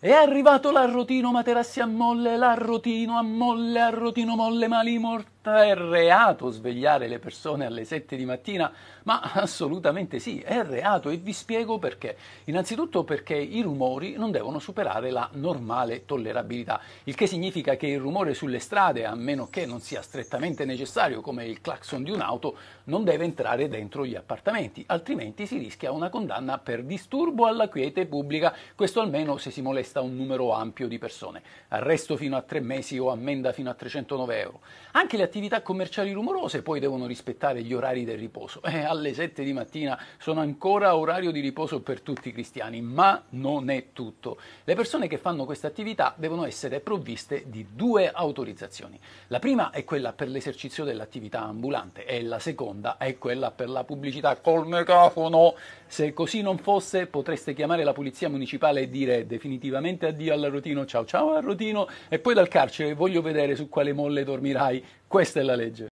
È arrivato l'arrotino, materassi a molle, l'arrotino a molle, arrotino molle, mali morti è reato svegliare le persone alle 7 di mattina? Ma assolutamente sì, è reato e vi spiego perché. Innanzitutto perché i rumori non devono superare la normale tollerabilità, il che significa che il rumore sulle strade, a meno che non sia strettamente necessario come il clacson di un'auto, non deve entrare dentro gli appartamenti, altrimenti si rischia una condanna per disturbo alla quiete pubblica, questo almeno se si molesta un numero ampio di persone. Arresto fino a tre mesi o ammenda fino a 309 euro. Anche le attività attività commerciali rumorose poi devono rispettare gli orari del riposo. Eh, alle 7 di mattina sono ancora orario di riposo per tutti i cristiani, ma non è tutto. Le persone che fanno questa attività devono essere provviste di due autorizzazioni. La prima è quella per l'esercizio dell'attività ambulante e la seconda è quella per la pubblicità col megafono. Se così non fosse potreste chiamare la polizia municipale e dire definitivamente addio alla rotina, ciao ciao al Rotino e poi dal carcere voglio vedere su quale molle dormirai. Questo questa è la legge.